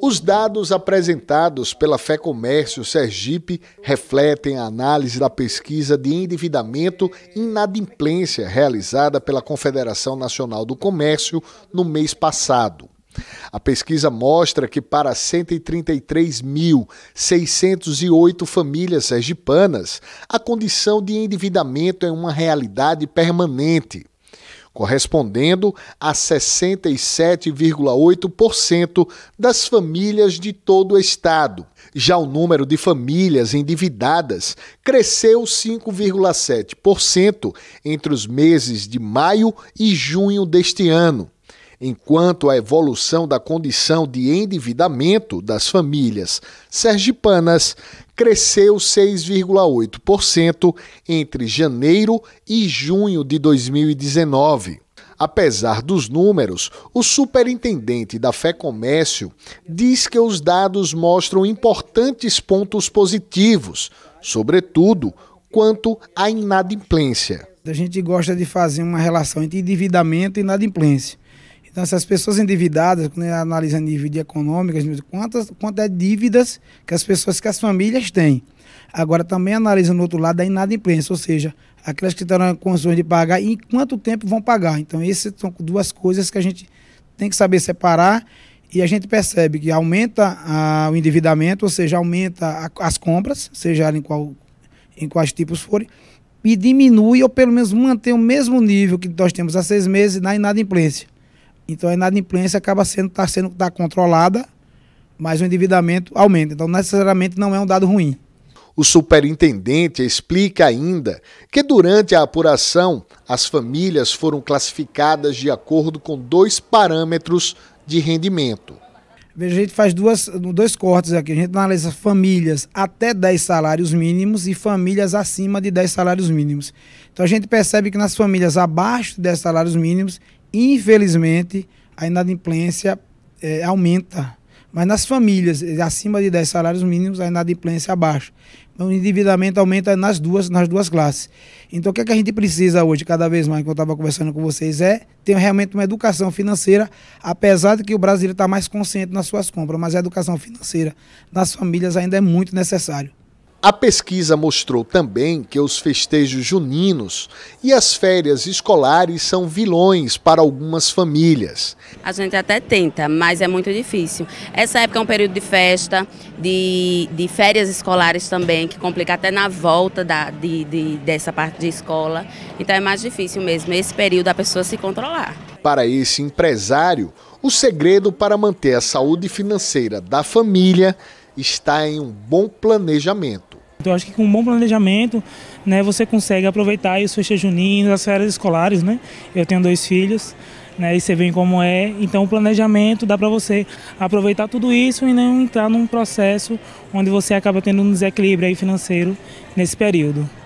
Os dados apresentados pela Fé Comércio Sergipe refletem a análise da pesquisa de endividamento e inadimplência realizada pela Confederação Nacional do Comércio no mês passado. A pesquisa mostra que para 133.608 famílias sergipanas, a condição de endividamento é uma realidade permanente correspondendo a 67,8% das famílias de todo o estado. Já o número de famílias endividadas cresceu 5,7% entre os meses de maio e junho deste ano. Enquanto a evolução da condição de endividamento das famílias sergipanas cresceu 6,8% entre janeiro e junho de 2019. Apesar dos números, o superintendente da Fé Comércio diz que os dados mostram importantes pontos positivos, sobretudo quanto à inadimplência. A gente gosta de fazer uma relação entre endividamento e inadimplência. Então, essas pessoas endividadas, quando né, a dívida econômica, quantas, quantas dívidas que as pessoas, que as famílias têm. Agora, também analisa no outro lado a é inadimplência, ou seja, aquelas que terão condições de pagar e em quanto tempo vão pagar. Então, essas são duas coisas que a gente tem que saber separar e a gente percebe que aumenta o endividamento, ou seja, aumenta a, as compras, seja em, qual, em quais tipos forem, e diminui ou pelo menos mantém o mesmo nível que nós temos há seis meses na inadimplência. Então a inadimplência acaba sendo, tá sendo tá controlada, mas o endividamento aumenta. Então necessariamente não é um dado ruim. O superintendente explica ainda que durante a apuração as famílias foram classificadas de acordo com dois parâmetros de rendimento. Veja, a gente faz duas, dois cortes aqui. A gente analisa famílias até 10 salários mínimos e famílias acima de 10 salários mínimos. Então a gente percebe que nas famílias abaixo de 10 salários mínimos infelizmente, a inadimplência é, aumenta. Mas nas famílias é, acima de 10 salários mínimos, a inadimplência é abaixa. o endividamento então, aumenta nas duas, nas duas classes. Então, o que, é que a gente precisa hoje, cada vez mais, que eu estava conversando com vocês, é ter realmente uma educação financeira, apesar de que o Brasil está mais consciente nas suas compras, mas a educação financeira nas famílias ainda é muito necessário. A pesquisa mostrou também que os festejos juninos e as férias escolares são vilões para algumas famílias. A gente até tenta, mas é muito difícil. Essa época é um período de festa, de, de férias escolares também, que complica até na volta da, de, de, dessa parte de escola. Então é mais difícil mesmo esse período a pessoa se controlar. Para esse empresário, o segredo para manter a saúde financeira da família está em um bom planejamento. Então, acho que com um bom planejamento, né, você consegue aproveitar os feitas as férias escolares, né? Eu tenho dois filhos, né, e você vê como é. Então, o planejamento dá para você aproveitar tudo isso e não entrar num processo onde você acaba tendo um desequilíbrio aí financeiro nesse período.